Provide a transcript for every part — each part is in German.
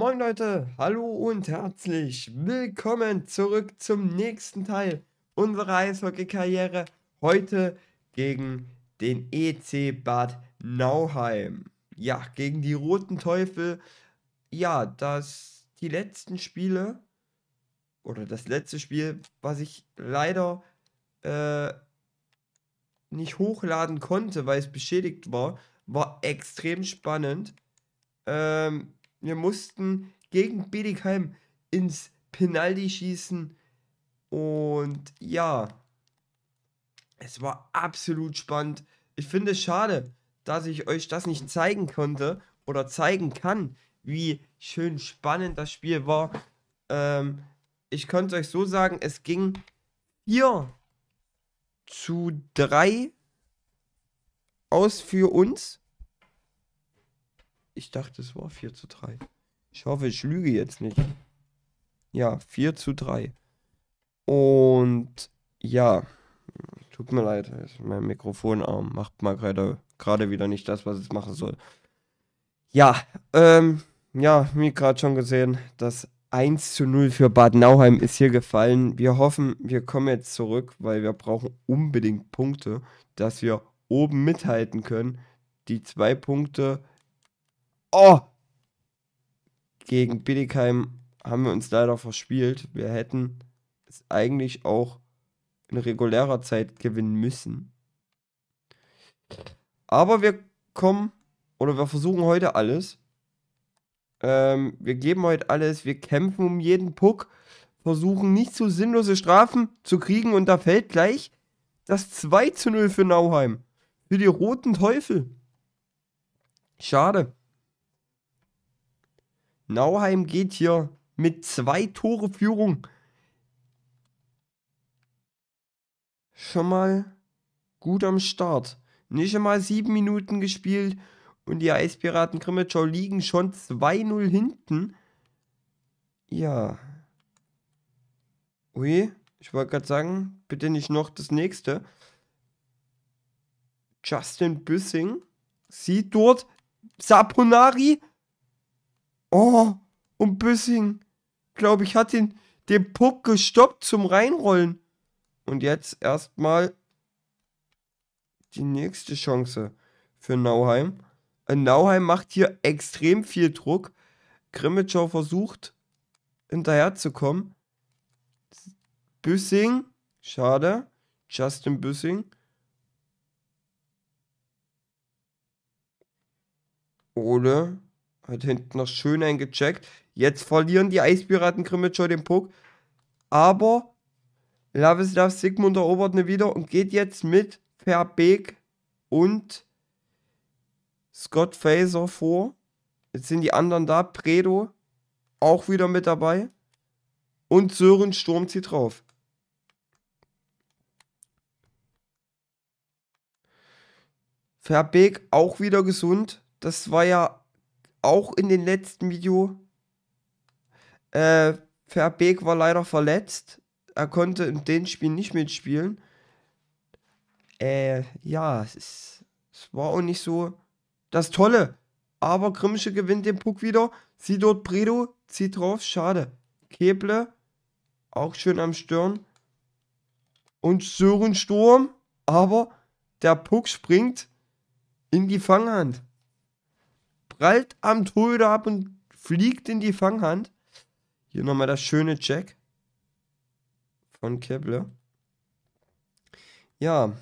moin Leute, hallo und herzlich willkommen zurück zum nächsten Teil unserer Eishockey-Karriere. Heute gegen den EC Bad Nauheim. Ja, gegen die Roten Teufel. Ja, das die letzten Spiele oder das letzte Spiel, was ich leider äh, nicht hochladen konnte, weil es beschädigt war, war extrem spannend. Ähm, wir mussten gegen Bietigheim ins Penalty schießen. Und ja, es war absolut spannend. Ich finde es schade, dass ich euch das nicht zeigen konnte oder zeigen kann, wie schön spannend das Spiel war. Ähm, ich könnte euch so sagen, es ging 4 zu 3 aus für uns. Ich dachte, es war 4 zu 3. Ich hoffe, ich lüge jetzt nicht. Ja, 4 zu 3. Und ja, tut mir leid, mein Mikrofonarm macht mal gerade wieder nicht das, was es machen soll. Ja, ähm, ja, wie gerade schon gesehen, das 1 zu 0 für Bad Nauheim ist hier gefallen. Wir hoffen, wir kommen jetzt zurück, weil wir brauchen unbedingt Punkte, dass wir oben mithalten können. Die zwei Punkte Oh! Gegen Biddekeim haben wir uns leider verspielt. Wir hätten es eigentlich auch in regulärer Zeit gewinnen müssen. Aber wir kommen oder wir versuchen heute alles. Ähm, wir geben heute alles. Wir kämpfen um jeden Puck. Versuchen nicht zu so sinnlose Strafen zu kriegen. Und da fällt gleich das 2 zu 0 für Nauheim. Für die roten Teufel. Schade. Nauheim geht hier mit zwei Tore Führung schon mal gut am Start. Nicht einmal sieben Minuten gespielt und die Eispiraten Grimmitschau liegen schon 2-0 hinten. Ja. Ui, ich wollte gerade sagen, bitte nicht noch das nächste. Justin Büssing sieht dort Saponari Oh, und Büssing, glaube ich, hat den, den Puck gestoppt zum Reinrollen. Und jetzt erstmal die nächste Chance für Nauheim. Äh, Nauheim macht hier extrem viel Druck. Grimmitschau versucht hinterherzukommen. Büssing, schade. Justin Büssing. Oder hat hinten noch schön eingecheckt. Jetzt verlieren die Eispiraten Krimitschau den Puck. Aber Lavislav Sigmund erobert ihn wieder und geht jetzt mit Verbeek und Scott Faser vor. Jetzt sind die anderen da. Predo auch wieder mit dabei. Und Sören Sturm zieht drauf. Verbeek auch wieder gesund. Das war ja auch in den letzten Video. Äh, Verbeek war leider verletzt. Er konnte in den Spielen nicht mitspielen. Äh, ja, es, ist, es war auch nicht so das Tolle. Aber Grimmische gewinnt den Puck wieder. Sie dort Bredo, zieht drauf, schade. Keble, auch schön am Stirn. Und Sören Sturm, aber der Puck springt in die Fanghand prallt am Torhüter ab und fliegt in die Fanghand. Hier nochmal das schöne Check von Kepler. Ja,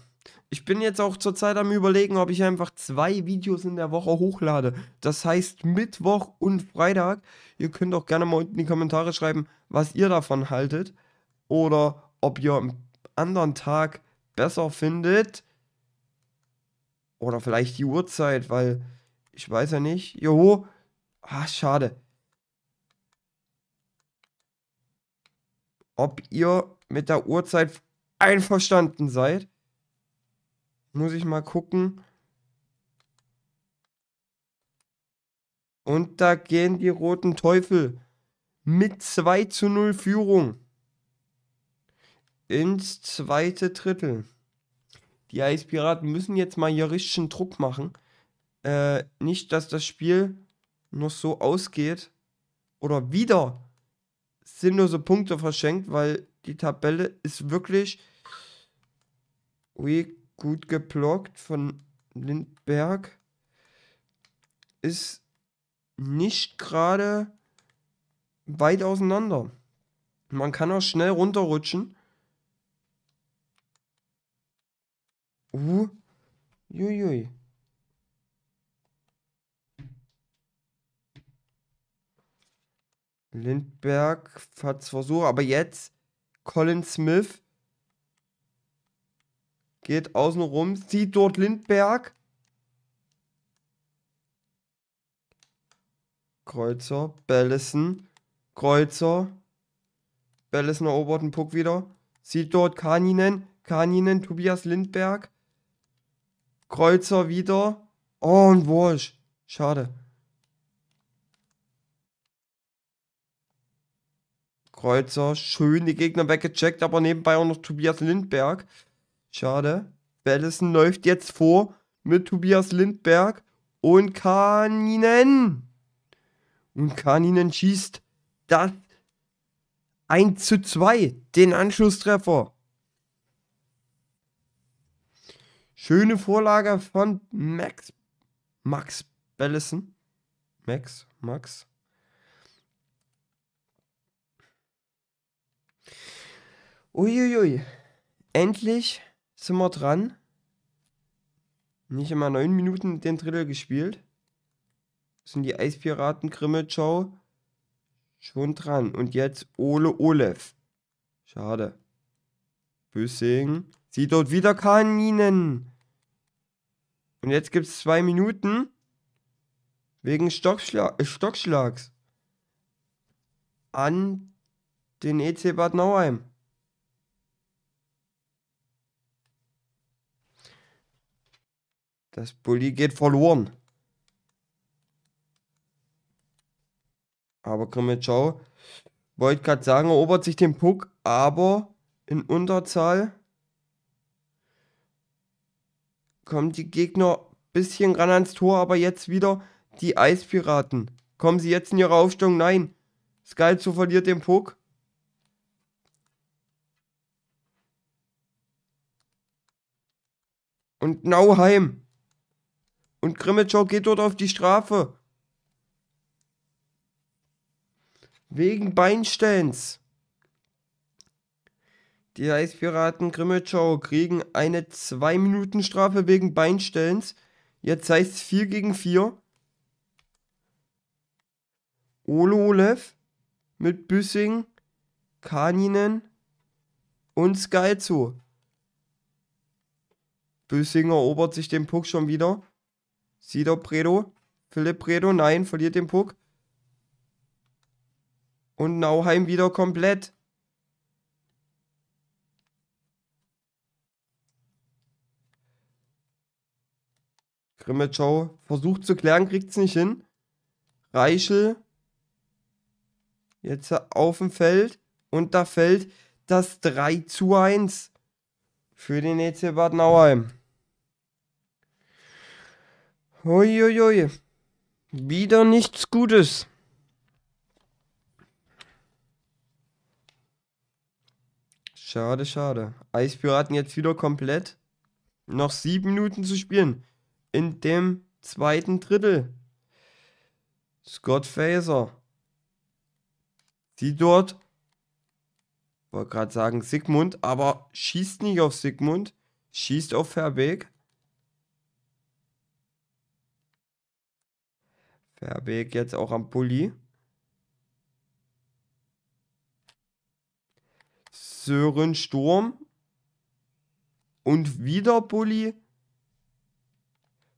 ich bin jetzt auch zurzeit am Überlegen, ob ich einfach zwei Videos in der Woche hochlade. Das heißt Mittwoch und Freitag. Ihr könnt auch gerne mal unten in die Kommentare schreiben, was ihr davon haltet. Oder ob ihr am anderen Tag besser findet. Oder vielleicht die Uhrzeit, weil ich weiß ja nicht. Joho. Ah, schade. Ob ihr mit der Uhrzeit einverstanden seid. Muss ich mal gucken. Und da gehen die roten Teufel mit 2 zu 0 Führung ins zweite Drittel. Die Eispiraten müssen jetzt mal hier richtigen Druck machen äh, nicht, dass das Spiel noch so ausgeht oder wieder sinnlose Punkte verschenkt, weil die Tabelle ist wirklich ui, gut geblockt von Lindberg. Ist nicht gerade weit auseinander. Man kann auch schnell runterrutschen. Uh, juiui. Lindberg hat es versucht, aber jetzt Colin Smith geht außen rum, zieht dort Lindberg. Kreuzer, Bellison, Kreuzer. Bellison erobert den Puck wieder. Sieht dort Kaninen, Kaninen, Tobias Lindberg. Kreuzer wieder. Oh, und Walsh. Schade. Kreuzer. Schön die Gegner weggecheckt, aber nebenbei auch noch Tobias Lindberg. Schade. Bellison läuft jetzt vor mit Tobias Lindberg und Kaninen. Und Kaninen schießt das 1 zu 2, den Anschlusstreffer. Schöne Vorlage von Max, Max Bellison. Max, Max. Uiuiui. Endlich sind wir dran. Nicht immer neun Minuten den Drittel gespielt. Sind die Eispiraten Grimmelshow schon dran. Und jetzt Ole Olef. Schade. Büssing. Sieht dort wieder Kaninen. Und jetzt gibt es zwei Minuten. Wegen Stockschla äh, Stockschlags. An den EC Bad Nauheim. Das Bulli geht verloren. Aber Krimitschau, wollte gerade sagen, erobert sich den Puck, aber in Unterzahl kommen die Gegner ein bisschen ran ans Tor, aber jetzt wieder die Eispiraten. Kommen sie jetzt in ihre Aufstellung? Nein. Skalzo verliert den Puck. Und Nauheim und Grimmitschau geht dort auf die Strafe. Wegen Beinstellens. Die Eispiraten Grimmitschau kriegen eine 2-Minuten-Strafe wegen Beinstellens. Jetzt heißt es 4 gegen 4. Olo Olev mit Büssing, Kaninen und Skyzo. Büssing erobert sich den Puck schon wieder. Sido Predo. Philipp Predo, nein, verliert den Puck. Und Nauheim wieder komplett. Grimmetschau versucht zu klären, kriegt es nicht hin. Reichel jetzt auf dem Feld und da fällt das 3 zu 1 für den EC Bad Nauheim. Uiuiui. Wieder nichts Gutes. Schade, schade. Eispiraten jetzt wieder komplett. Noch sieben Minuten zu spielen. In dem zweiten Drittel. Scott Faser. Die dort. Wollte gerade sagen Sigmund, aber schießt nicht auf Sigmund. Schießt auf Verbeek. Verbeek jetzt auch am Pulli. Sören Sturm. Und wieder Bulli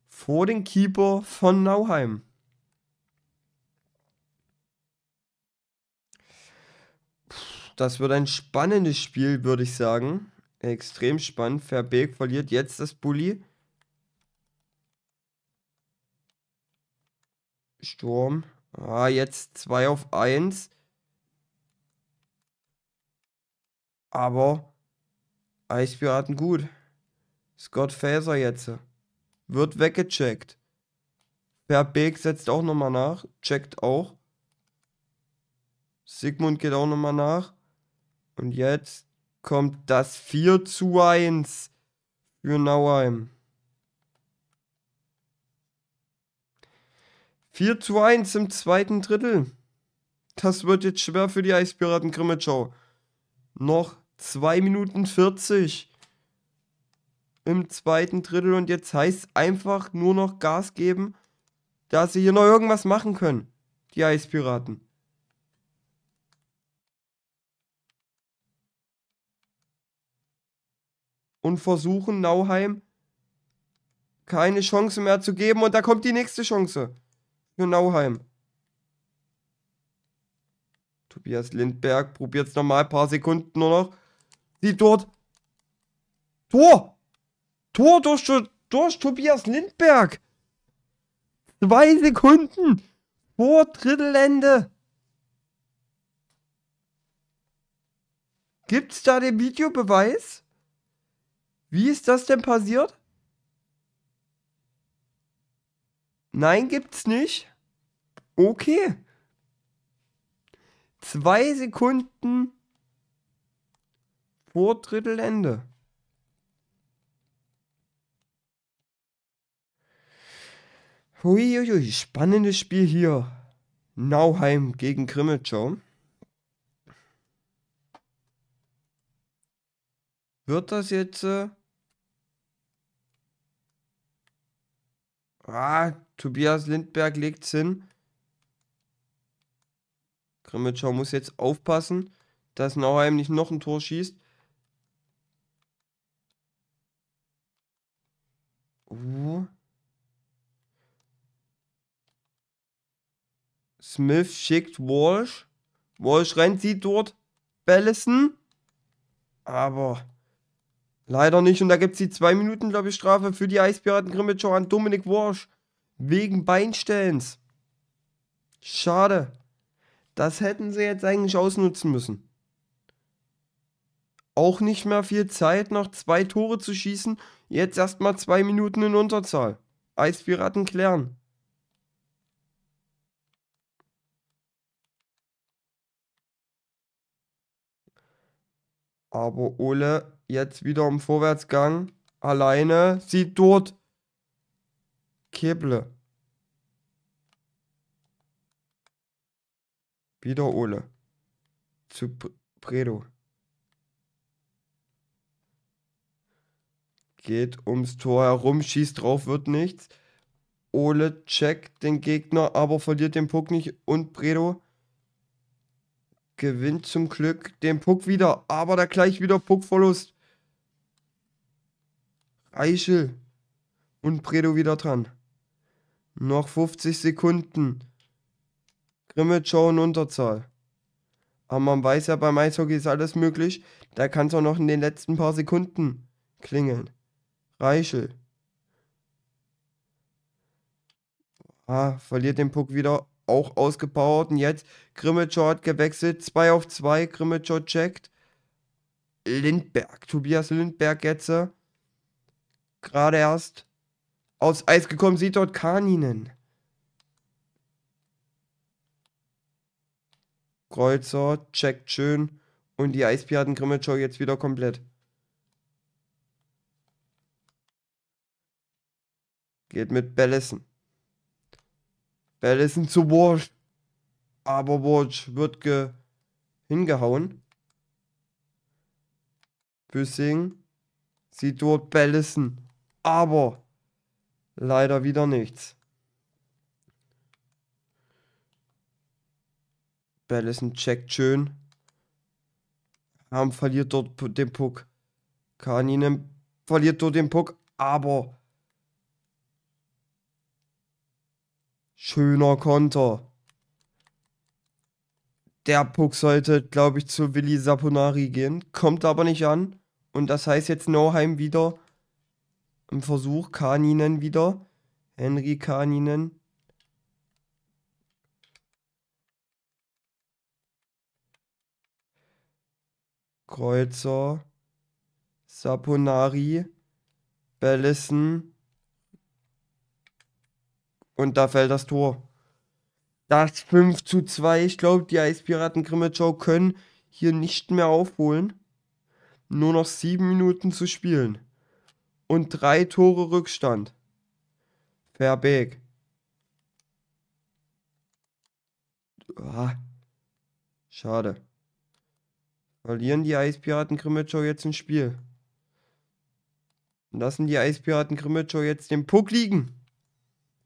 vor den Keeper von Nauheim. Das wird ein spannendes Spiel, würde ich sagen. Extrem spannend. Verbeek verliert jetzt das Bulli. Sturm. Ah, jetzt 2 auf 1. Aber Eispiraten gut. Scott Faser jetzt. Wird weggecheckt. Per Beek setzt auch nochmal nach. Checkt auch. Sigmund geht auch nochmal nach. Und jetzt kommt das 4 zu 1 für Nauheim. 4 zu 1 im zweiten Drittel. Das wird jetzt schwer für die Eispiraten Grimmitschau. Noch 2 Minuten 40 im zweiten Drittel und jetzt heißt es einfach nur noch Gas geben, dass sie hier noch irgendwas machen können, die Eispiraten. Und versuchen Nauheim keine Chance mehr zu geben und da kommt die nächste Chance. Nur Nauheim. Tobias Lindberg probiert es nochmal. Ein paar Sekunden nur noch. Sieht dort. Tor! Tor durch, durch Tobias Lindberg! Zwei Sekunden vor Drittelende. Gibt es da den Videobeweis? Wie ist das denn passiert? Nein, gibt's nicht okay. Zwei Sekunden vor Drittelende. Huiuiui, spannendes Spiel hier. Nauheim gegen Grimmelschau. Wird das jetzt... Äh ah, Tobias Lindberg legt's hin. Grimmitschau muss jetzt aufpassen, dass Nauheim nicht noch ein Tor schießt. Uh. Smith schickt Walsh. Walsh rennt, sieht dort Bellison. Aber leider nicht. Und da gibt es die 2 Minuten, glaube ich, Strafe für die Eispiraten Grimmitschau an Dominik Walsh. Wegen Beinstellens. Schade. Das hätten sie jetzt eigentlich ausnutzen müssen. Auch nicht mehr viel Zeit, noch zwei Tore zu schießen. Jetzt erstmal zwei Minuten in Unterzahl. Eispiraten klären. Aber Ole jetzt wieder im Vorwärtsgang. Alleine sieht dort Keble. Wieder Ole. Zu Bredo. Geht ums Tor herum, schießt drauf, wird nichts. Ole checkt den Gegner, aber verliert den Puck nicht. Und Bredo gewinnt zum Glück den Puck wieder. Aber da gleich wieder Puckverlust. Eichel. Und Bredo wieder dran. Noch 50 Sekunden. Grimme, Joe in Unterzahl. Aber man weiß ja, beim Eishockey ist alles möglich. Da kann es auch noch in den letzten paar Sekunden klingeln. Reichel. Ah, verliert den Puck wieder. Auch ausgepowert. Und jetzt Grimmitschau hat gewechselt. 2 auf 2. Grimmitschau checkt. Lindberg. Tobias Lindberg jetzt. Äh, gerade erst aufs Eis gekommen. Sieht dort Kaninen. Kreuzer checkt schön und die Eispiraten Grimmitschau jetzt wieder komplett. Geht mit Bellissen. Bellissen zu Wursch. Aber Wursch wird ge hingehauen. Büssing sieht dort Bellissen. Aber leider wieder nichts. Ballison checkt schön. Ham verliert dort den Puck. Kaninen verliert dort den Puck, aber schöner Konter. Der Puck sollte, glaube ich, zu Willi Saponari gehen, kommt aber nicht an. Und das heißt jetzt Noheim wieder im Versuch, Kaninen wieder. Henry Kaninen Kreuzer, Saponari, Bellison und da fällt das Tor. Das 5 zu 2. Ich glaube, die Eispiraten Grimmitschau können hier nicht mehr aufholen. Nur noch 7 Minuten zu spielen. Und 3 Tore Rückstand. Verbeek. Ah. Schade. Verlieren die Eispiraten Grimmitschau jetzt ein Spiel. Lassen die Eispiraten Grimmitschau jetzt den Puck liegen.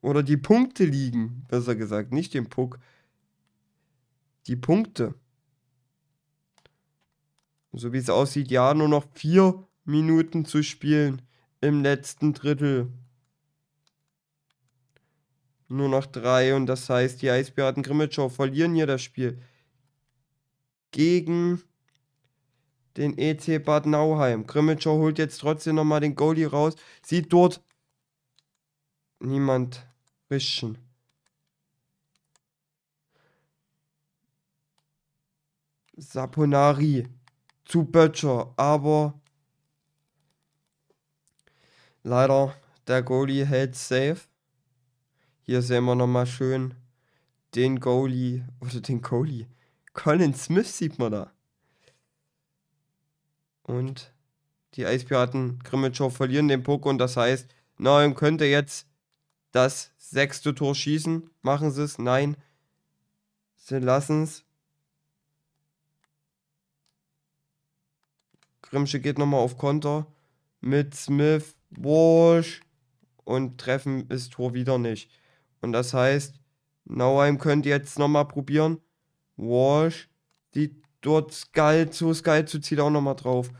Oder die Punkte liegen, besser gesagt. Nicht den Puck. Die Punkte. So wie es aussieht, ja, nur noch vier Minuten zu spielen im letzten Drittel. Nur noch drei und das heißt, die Eisbären Grimmitschau verlieren hier das Spiel. Gegen den EC Bad Nauheim. Grimmitschau holt jetzt trotzdem nochmal den Goalie raus. Sieht dort niemand rischen. Saponari zu Böttcher, aber leider der Goalie hält safe. Hier sehen wir nochmal schön den Goalie oder den Goalie. Colin Smith sieht man da. Und die Eispiraten Grimmitschau verlieren den Puck und das heißt, Neuen könnte jetzt das sechste Tor schießen. Machen sie es? Nein. Sie lassen es. Grimsche geht nochmal auf Konter mit Smith, Walsh und treffen ist Tor wieder nicht. Und das heißt, Nauheim könnte jetzt nochmal probieren. Walsh, die dort Skull zu Skull zu zieht auch nochmal drauf.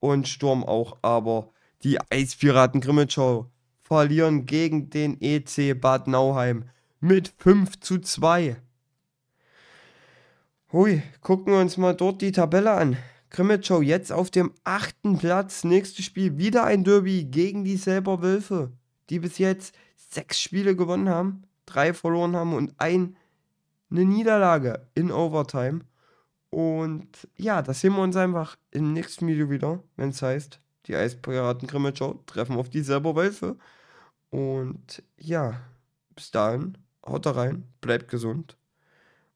Und Sturm auch. Aber die Eispiraten Grimmitschau verlieren gegen den EC Bad Nauheim mit 5 zu 2. Hui, gucken wir uns mal dort die Tabelle an. Grimmitschau jetzt auf dem achten Platz. Nächstes Spiel wieder ein Derby gegen die Selber Wölfe, die bis jetzt sechs Spiele gewonnen haben, drei verloren haben und ein, eine Niederlage in Overtime. Und ja, da sehen wir uns einfach im nächsten Video wieder, wenn es heißt, die Eispiraten Grimmitschau treffen auf die Wölfe. Und ja, bis dahin, haut da rein, bleibt gesund.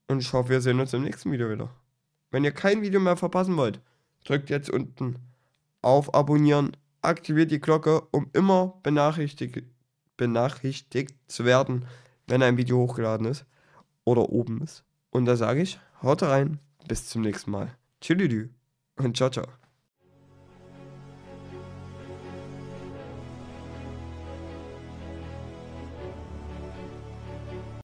Und ich hoffe, wir sehen uns im nächsten Video wieder. Wenn ihr kein Video mehr verpassen wollt, drückt jetzt unten auf Abonnieren, aktiviert die Glocke, um immer benachrichtigt, benachrichtigt zu werden, wenn ein Video hochgeladen ist oder oben ist. Und da sage ich, haut rein. Bis zum nächsten Mal. Tschüss und ciao, ciao.